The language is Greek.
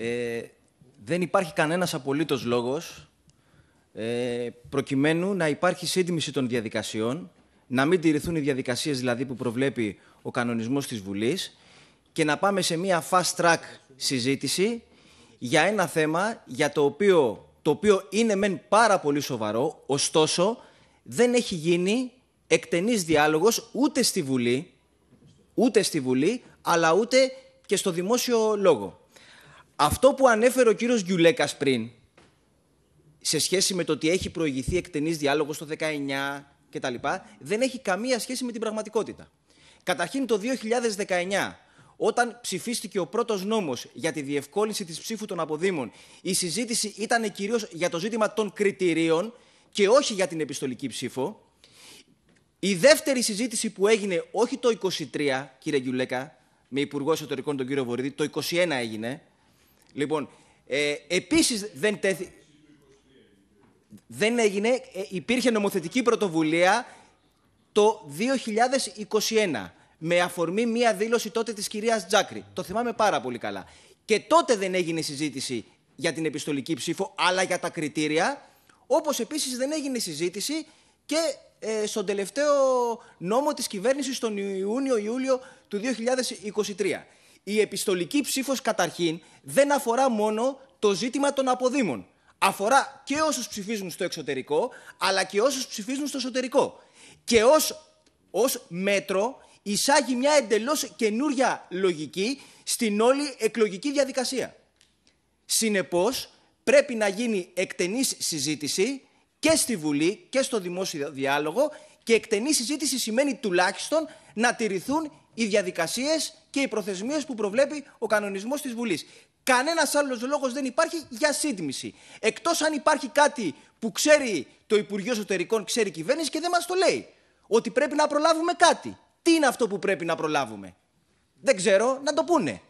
ε, δεν υπάρχει κανένας απολύτως λόγος ε, προκειμένου να υπάρχει σύντιμηση των διαδικασιών, να μην τηρηθούν οι διαδικασίες δηλαδή που προβλέπει ο κανονισμός της Βουλής και να πάμε σε μια fast track συζήτηση για ένα θέμα για το οποίο, το οποίο είναι μεν πάρα πολύ σοβαρό, ωστόσο δεν έχει γίνει εκτενής διάλογος ούτε στη Βουλή, ούτε στη Βουλή, αλλά ούτε και στο δημόσιο λόγο. Αυτό που ανέφερε ο κύριος Γιουλέκας πριν, σε σχέση με το ότι έχει προηγηθεί εκτενής διάλογος το 19 κτλ, δεν έχει καμία σχέση με την πραγματικότητα. Καταρχήν το 2019, όταν ψηφίστηκε ο πρώτος νόμος για τη διευκόλυνση της ψήφου των αποδήμων, η συζήτηση ήταν κυρίως για το ζήτημα των κριτηρίων και όχι για την επιστολική ψήφο. Η δεύτερη συζήτηση που έγινε όχι το 23, κύριε Γιουλέκα, με Υπουργό Εσωτερικών τον κύριο Βορύδη, το 21 έγινε, Λοιπόν, ε, επίσης δεν Δεν έγινε, ε, υπήρχε νομοθετική πρωτοβουλία το 2021 με αφορμή μία δήλωση τότε της κυρίας Τζάκρη. Το θυμάμαι πάρα πολύ καλά. Και τότε δεν έγινε συζήτηση για την επιστολική ψήφο, αλλά για τα κριτήρια, όπως επίσης δεν έγινε συζήτηση και ε, στον τελευταίο νόμο της κυβέρνησης τον Ιούνιο-Ιούλιο του 2023 η επιστολική ψήφος καταρχήν δεν αφορά μόνο το ζήτημα των αποδήμων. Αφορά και όσους ψηφίζουν στο εξωτερικό, αλλά και όσους ψηφίζουν στο εσωτερικό. Και ως, ως μέτρο εισάγει μια εντελώς καινούρια λογική στην όλη εκλογική διαδικασία. Συνεπώς, πρέπει να γίνει εκτενής συζήτηση και στη Βουλή και στο δημόσιο διάλογο και εκτενή συζήτηση σημαίνει τουλάχιστον να τηρηθούν οι διαδικασίες και οι προθεσμίες που προβλέπει ο κανονισμός της Βουλής. Κανένας άλλος λόγος δεν υπάρχει για σύντμηση. Εκτός αν υπάρχει κάτι που ξέρει το Υπουργείο Εσωτερικών, ξέρει η κυβέρνηση και δεν μας το λέει. Ότι πρέπει να προλάβουμε κάτι. Τι είναι αυτό που πρέπει να προλάβουμε. Δεν ξέρω, να το πούνε.